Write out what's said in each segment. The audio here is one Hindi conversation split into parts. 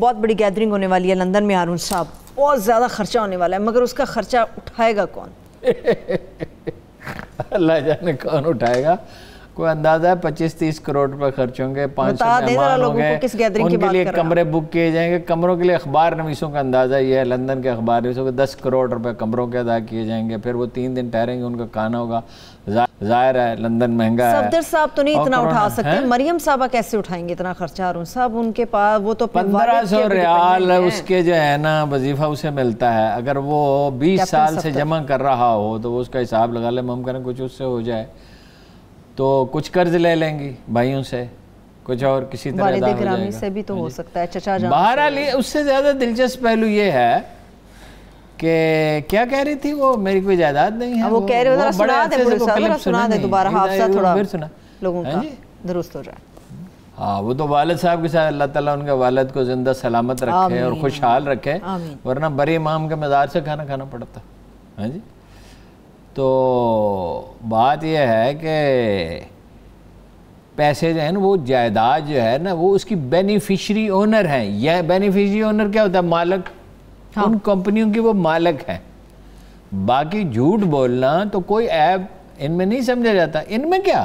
बहुत बड़ी गैदरिंग होने वाली है लंदन में हारून साहब बहुत ज़्यादा खर्चा होने वाला है मगर उसका खर्चा उठाएगा कौन अल्लाह जाने कौन उठाएगा कोई अंदाजा है पच्चीस तीस करोड़ रुपए खर्च होंगे पाँच सौ उनके लिए कमरे बुक किए जाएंगे कमरों के लिए अखबार नवीसों का अंदाज़ा यह है लंदन के अखबार नवीसों के दस करोड़ रुपए कमरों के अदा किए जाएंगे फिर वो तीन दिन ठहरेंगे उनका खाना होगा जाहिर है लंदन महंगा है सफदर साहब तो नहीं इतना उठा सकते है? मरियम साहबा कैसे उठाएंगे इतना खर्चा और साहब उनके पास वो तो पंद्रह सौ रियाल उसके जो है ना वजीफा उसे मिलता है अगर वो बीस साल से जमा कर रहा हो तो वो उसका हिसाब लगा ले मुमकिन कुछ उससे हो जाए तो कुछ कर्ज ले लेंगी भाइयों से कुछ और किसी तरह से भी तो हो हाँ सकता है चचा बहरहाल उससे ज्यादा दिलचस्प पहलू ये है कि क्या कह रही थी वो मेरी कोई जायदाद नहीं है वो, कह रहे हो बड़ा अच्छे सुना दे दोबारा हाफसा थोड़ा फिर सुना लोगों हाँ का दुरुस्त हो जाए हाँ वो तो वालद साहब के साथ अल्लाह ताला उनके वालद को जिंदा सलामत रखे और खुशहाल रखे वरना बड़े इमाम के मज़ार से खाना खाना पड़ता है हाँ जी तो बात यह है कि पैसे जो है ना वो जायदाद जो है ना वो उसकी बेनिफिशरी ओनर है यह बेनिफिशरी ओनर क्या होता है मालक हाँ। उन कंपनियों की वो मालिक हैं बाकी झूठ बोलना तो कोई ऐप इनमें नहीं समझा जाता इनमें क्या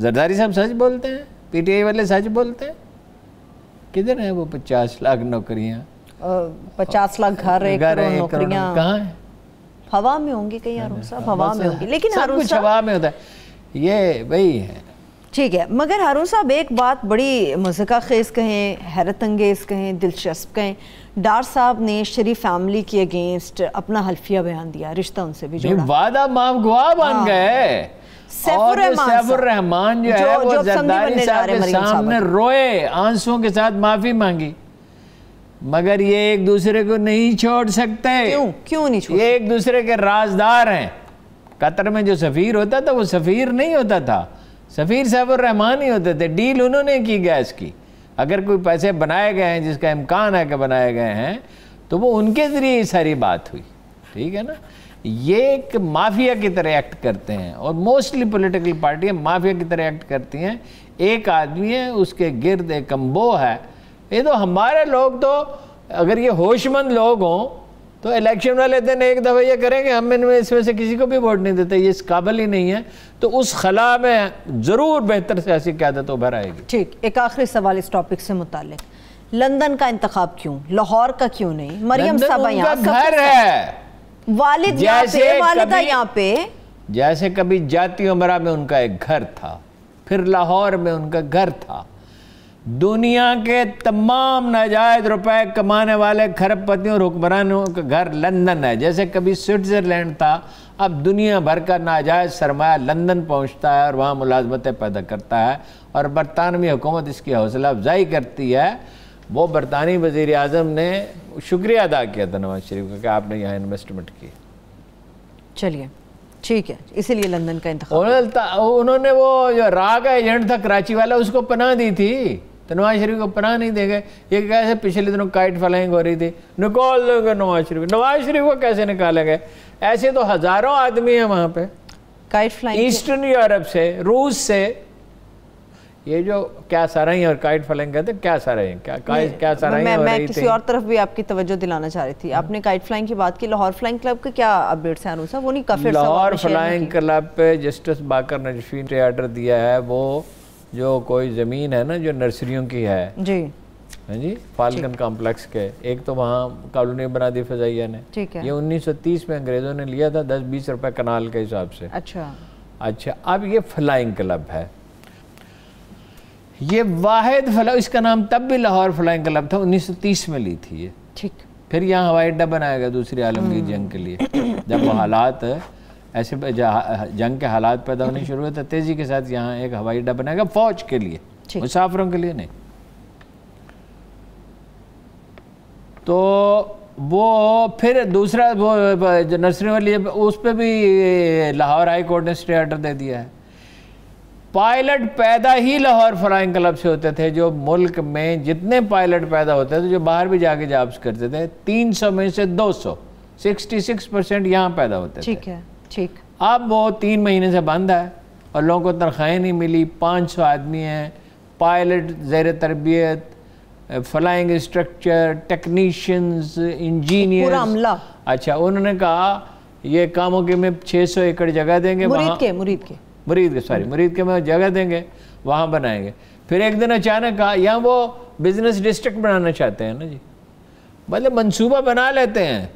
जरदारी साहब सच बोलते हैं पीटीआई वाले सच बोलते हैं किधर है वो पचास लाख नौकरियां पचास लाख घर एक करोड़ नौकरियां कहाँ है हवा में होंगी कहीं हाँ, हवा में होंगी लेकिन हवा में होता है ये वही है ठीक है मगर हारून साहब एक बात बड़ी मज़का खेज कहें हैरत अंगेज़ कहें दिलचस्प कहें डार साहब ने शरीफ फैमिली के अगेंस्ट अपना हल्फिया बयान दिया रिश्ता उनसे भी जोड़ा वादा माम गुआ बन हाँ। गए और रहमान जो, जो है वो साहब के सामने रोए आंसुओं के साथ माफ़ी मांगी मगर ये एक दूसरे को नहीं छोड़ सकते क्यों क्यों नहीं छोड़ ये एक दूसरे के राजदार हैं कतर में जो सफ़ीर होता था वो सफ़ीर नहीं होता था सफ़ीर साहब और रहमान ही होते थे डील उन्होंने की गैस की अगर कोई पैसे बनाए गए हैं जिसका इम्कान है कि बनाए गए हैं तो वो उनके ज़रिए ही सारी बात हुई ठीक है ना ये एक माफिया की तरह एक्ट करते हैं और मोस्टली पॉलिटिकल पार्टियाँ माफिया की तरह एक्ट करती हैं एक आदमी है उसके गिरद एक कम्बो है ये तो हमारे लोग तो अगर ये होशमंद लोग हों तो इलेक्शन वाले दिन एक दफ़ा ये करेंगे हम इनमें इसमें से किसी को भी वोट नहीं देते ये इस काबिल ही नहीं है तो उस खला में ज़रूर बेहतर ऐसी क्यादत उभर आएगी ठीक एक आखिरी सवाल इस टॉपिक से मुतल लंदन का इंतखब क्यों लाहौर का क्यों नहीं मरियम घर है वालिद जैसे यहाँ पे जैसे कभी जाती उमरा में उनका एक घर था फिर लाहौर में उनका घर था दुनिया के तमाम नाजायज रुपए कमाने वाले खरबपतियों और हुक्मरानों का घर लंदन है जैसे कभी स्विट्ज़रलैंड था अब दुनिया भर का नाजायज सरमाया लंदन पहुंचता है और वहाँ मुलाजमतें पैदा करता है और बरतानवी हुकूमत इसकी हौसला अफजाई करती है वो बरतानी वज़ी अजम ने शुक्रिया अदा किया था नवाज शरीफ का कि आपने यहाँ इन्वेस्टमेंट की चलिए ठीक है इसीलिए लंदन का इंतजाम तो, उन्होंने वो जो राग एजेंट था कराची वाला उसको पनाह दी थी तो नवाज शरीफ को पनाह नहीं देंगे ये कैसे पिछले दिनों काइट फ्लाइंग हो रही थी निकाल लोगे नवाज शरीफ नवाज शरीफ को कैसे निकालेंगे ऐसे तो हज़ारों आदमी हैं वहाँ पे काइट फ्लाइंग ईस्टर्न यूरोप से रूस से ये जो क्या सारा ही और काइट फ्लाइंग कहते क्या सारा साराई क्या क्या सारा मैं, मैं किसी और तरफ भी आपकी तवज्जो दिलाना चाह रही थी हाँ। आपने काइट फ्लाइंग की बात की लाहौर फ्लाइंग क्लब के क्या अपडेट्स हैं अनुसा वो नहीं काफी लाहौर फ्लाइंग क्लब पे जस्टिस बाकर नजफी ने आर्डर दिया है वो जो कोई ज़मीन है ना जो नर्सरियों की है जी है जी फालकन कॉम्प्लेक्स के एक तो वहाँ कॉलोनी बना दी फजाइया ने ठीक है ये 1930 में अंग्रेज़ों ने लिया था 10-20 रुपए कनाल के हिसाब से अच्छा अच्छा अब ये फ्लाइंग क्लब है ये वाहिद फ्लाई इसका नाम तब भी लाहौर फ्लाइंग क्लब था 1930 में ली थी ये ठीक फिर यहाँ हवाई अड्डा बनाया गया दूसरी आलमगीर जंग के लिए जब हालात ऐसे जंग के हालात पैदा होने शुरू हुए तो तेज़ी के साथ यहाँ एक हवाई अड्डा बनाएगा फ़ौज के लिए मुसाफिरों के लिए नहीं तो वो फिर दूसरा वो नर्सरी वाली उस पर भी लाहौर हाई कोर्ट ने स्टे ऑर्डर दे दिया है पायलट पैदा ही लाहौर फ्लाइंग क्लब से होते थे जो मुल्क में जितने पायलट पैदा होते थे जो बाहर भी जाके जॉब्स करते थे 300 में से 200 66 परसेंट यहाँ पैदा होते ठीक थे है। ठीक अब वो तीन महीने से बंद है और लोगों को तनख्वाहें नहीं मिली पाँच सौ आदमी हैं पायलट जैर तरबियत फ्लाइंग स्ट्रक्चर टेक्नीशियंस इंजीनियर अच्छा उन्होंने कहा ये काम के में 600 एकड़ जगह देंगे मुरीद के मुरीद के मुरीद के सॉरी मुरीद के में जगह देंगे वहाँ बनाएंगे फिर एक दिन अचानक कहा यहाँ वो बिजनेस डिस्ट्रिक्ट बनाना चाहते हैं ना जी मतलब मनसूबा बना लेते हैं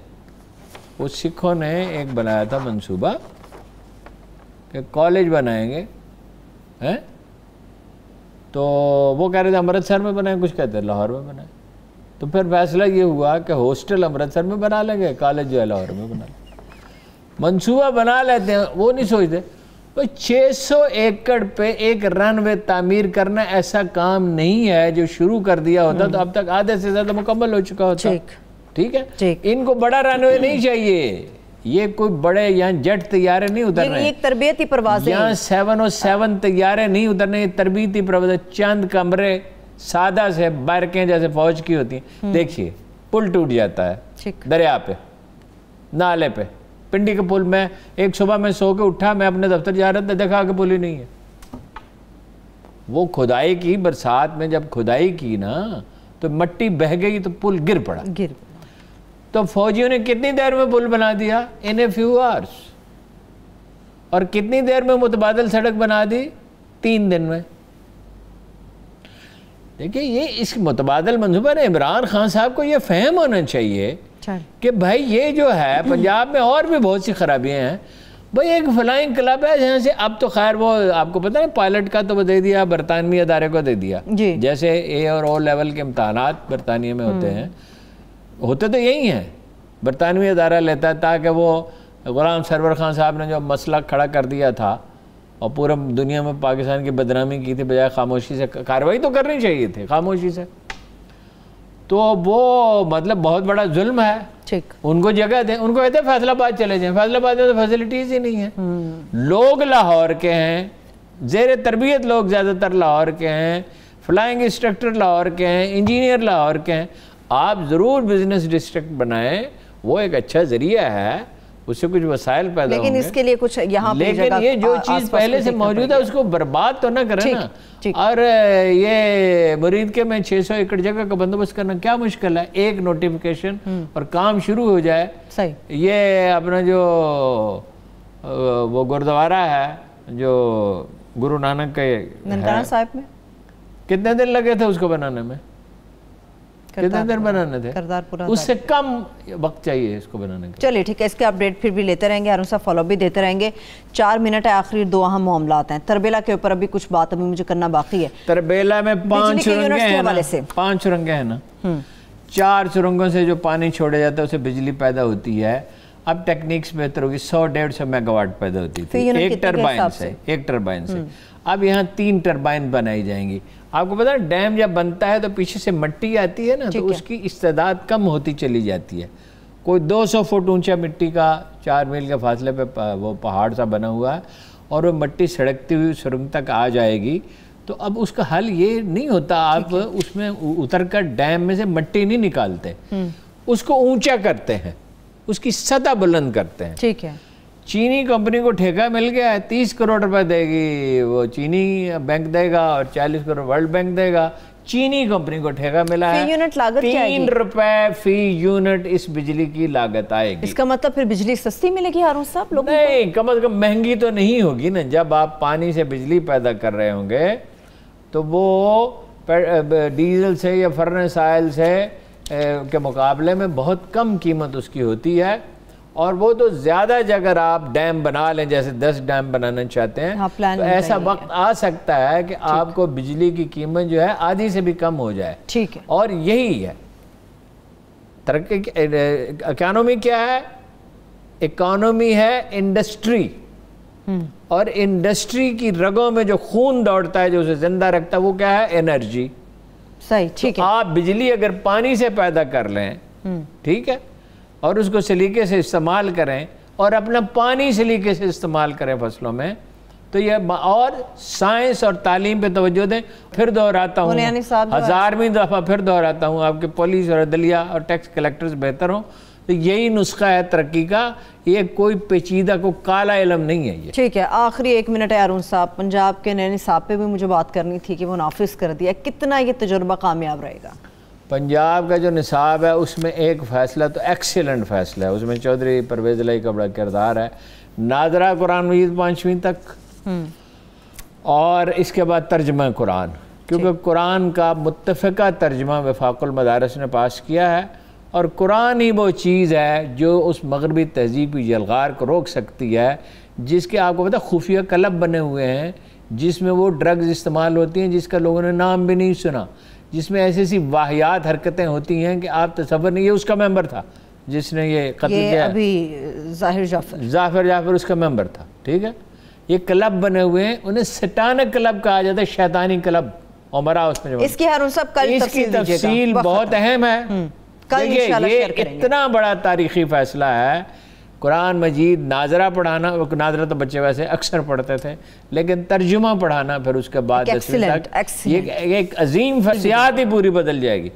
वो सिखों ने एक बनाया था मंसूबा कि कॉलेज बनाएंगे हैं तो वो कह रहे थे अमृतसर में बनाए कुछ कहते हैं लाहौर में बनाए तो फिर फैसला ये हुआ कि हॉस्टल अमृतसर में बना लेंगे कॉलेज जो है लाहौर में बना लेंगे मंसूबा बना लेते हैं वो नहीं सोचते भाई छः सौ एकड़ पे एक रन वे तामीर करना ऐसा काम नहीं है जो शुरू कर दिया होता तो हम्म। अब तक आधे से ज़्यादा मुकम्मल हो चुका होता ठीक है इनको बड़ा रनवे नहीं चाहिए ये कोई बड़े यहाँ जेट तैयारे नहीं उतर रहे एक तरबियती प्रवास यहाँ सेवन और सेवन तैयारे नहीं उतर रहे तरबियती प्रवास चंद कमरे सादा से बारके जैसे फौज की होती है हम्म। देखिए पुल टूट जाता है दरिया पे नाले पे पिंडी के पुल में एक सुबह में सो के उठा मैं अपने दफ्तर जा रहा था देखा कि पुल ही नहीं है वो खुदाई की बरसात में जब खुदाई की ना तो मट्टी बह गई तो पुल गिर पड़ा गिर तो फौजियों ने कितनी देर में पुल बना दिया इन ए फ्यू आवर्स और कितनी देर में मुतबादल सड़क बना दी तीन दिन में देखिए ये इस मुतबादल मंजूबा ना इमरान खान साहब को ये फहम होना चाहिए कि भाई ये जो है पंजाब में और भी बहुत सी खराबियां हैं भाई एक फ्लाइंग क्लब है जहाँ से अब तो खैर वो आपको पता है पायलट का तो वो दे दिया बरतानवी अदारे को दे दिया जैसे ए और ओ लेवल के इम्तहान बरतानिया में होते हम्म। हैं होते तो यही हैं बरतानवी अदारा लेता है ताकि वो ग़ुलाम सरवर खान साहब ने जो मसला खड़ा कर दिया था और पूरे दुनिया में पाकिस्तान की बदनामी की थी बजाय खामोशी से कार्रवाई तो करनी चाहिए थी खामोशी से तो वो मतलब बहुत बड़ा जुल्म है ठीक उनको जगह दें उनको कहते हैं फैसलाबाद चले जाएं फैसलाबाद में तो फैसिलिटीज़ ही नहीं है हम्म। लोग लाहौर के हैं जेर तरबियत लोग ज़्यादातर लाहौर के हैं फ्लाइंग इंस्ट्रक्टर लाहौर के हैं इंजीनियर लाहौर के हैं आप ज़रूर बिजनेस डिस्ट्रिक्ट बनाएं वो एक अच्छा ज़रिया है उससे कुछ मसाइल पैदा लेकिन इसके लिए कुछ यहाँ लेकिन ये जो चीज़ पहले से मौजूद है उसको बर्बाद तो ना करें ना और ये मरीद के में 600 एकड़ जगह का बंदोबस्त करना क्या मुश्किल है एक नोटिफिकेशन हम्म। और काम शुरू हो जाए सही ये अपना जो वो गुरुद्वारा है जो गुरु नानक के कितने दिन लगे थे उसको बनाने में कितने देर बनाने थे करदारपुरा उससे कम वक्त चाहिए इसको बनाने का चलिए ठीक है इसके अपडेट फिर भी लेते रहेंगे अरुण साहब फॉलोअप भी देते रहेंगे चार मिनट है आखिरी दो अहम मामला हैं तरबेला के ऊपर अभी कुछ बात अभी मुझे करना बाकी है तरबेला में पाँच सुरंगे हैं पाँच सुरंगे हैं ना हम्म। चार सुरंगों से जो पानी छोड़ा जाता है उसे बिजली पैदा होती है अब टेक्निक्स बेहतर होगी सौ डेढ़ सौ मेगावाट पैदा होती थी एक टरबाइन से एक टरबाइन से हम्म। अब यहाँ तीन टरबाइन बनाई जाएंगी आपको पता है डैम जब बनता है तो पीछे से मिट्टी आती है ना तो उसकी इस्तेदाद कम होती चली जाती है कोई 200 फुट ऊंचा मिट्टी का चार मील के फासले पे वो पहाड़ सा बना हुआ है और वो मिट्टी सड़कती हुई सुरंग तक आ जाएगी तो अब उसका हल ये नहीं होता आप उसमें उतर कर डैम में से मिट्टी नहीं निकालते हम्म। उसको ऊंचा करते हैं उसकी सतह बुलंद करते हैं ठीक है चीनी कंपनी को ठेका मिल गया है तीस करोड़ रुपए देगी वो चीनी बैंक देगा और चालीस करोड़ वर्ल्ड बैंक देगा चीनी कंपनी को ठेका मिला है यूनिट लागत तीन रुपए फी यूनिट इस बिजली की लागत आएगी इसका मतलब फिर बिजली सस्ती मिलेगी हारून साहब लोगों नहीं कम अज कम महंगी तो नहीं होगी ना जब आप पानी से बिजली पैदा कर रहे होंगे तो वो डीजल से या फर्नेस ऑयल से के मुकाबले में बहुत कम कीमत उसकी होती है और वो तो ज़्यादा अगर आप डैम बना लें जैसे दस डैम बनाना चाहते हैं हाँ, तो ऐसा वक्त आ सकता है कि आपको बिजली की कीमत जो है आधी से भी कम हो जाए ठीक है और यही है तरक्की इकोनॉमी क्या है इकोनॉमी है इंडस्ट्री हम्म। और इंडस्ट्री की रगों में जो खून दौड़ता है जो उसे जिंदा रखता है वो क्या है एनर्जी सही ठीक तो है आप बिजली अगर पानी से पैदा कर लें हम्म। ठीक है और उसको सलीके से इस्तेमाल करें और अपना पानी सलीके से इस्तेमाल करें फसलों में तो ये और साइंस और तालीम पे तवज्जो दें फिर दोहराता हूँ हज़ारवीं दफ़ा फिर दोहराता हूँ आपके पुलिस और अदलिया और टैक्स कलेक्टर्स बेहतर हों तो यही नुस्खा है तरक्की का ये कोई पेचीदा को काला इलम नहीं है ये ठीक है आखिरी एक मिनट है अरुण साहब पंजाब के नैनी साहब पे भी मुझे बात करनी थी कि वो नाफिज कर दिया कितना ये तजुर्बा कामयाब रहेगा पंजाब का जो निसाब है उसमें एक फ़ैसला तो एक्सीलेंट फ़ैसला है उसमें चौधरी परवेज लाई का बड़ा किरदार है नादरा कुरान मजीद पाँचवीं तक हम्म। और इसके बाद तर्जमा कुरान क्योंकि कुरान का मुतफ़ा तर्जमा वफाकुल मदारस ने पास किया है और कुरान ही वो चीज़ है जो उस मगरबी तहजीब की जलगार को रोक सकती है जिसके आपको पता खुफिया क्लब बने हुए हैं जिसमें वो ड्रग्स इस्तेमाल होती हैं जिसका लोगों ने नाम भी नहीं सुना जिसमें ऐसी ऐसी वाहियात हरकतें होती हैं कि आप तस्वर नहीं ये उसका मेंबर था जिसने ये कत्ल किया अभी जाहिर जाफर जाफर जाफर उसका मेंबर था ठीक है ये क्लब बने हुए हैं उन्हें सटाना क्लब कहा जाता है शैतानी क्लब उमरा उसमें इसकी हर सब कल इसकी तफसील बहुत अच्छा। अहम है हम्म, कल ये इतना बड़ा तारीखी फैसला है कुरान मजीद नाजरा पढ़ाना नाजरा तो बच्चे वैसे अक्सर पढ़ते थे लेकिन तर्जुमा पढ़ाना फिर उसके बाद एक, अजीम फसियात ही पूरी बदल जाएगी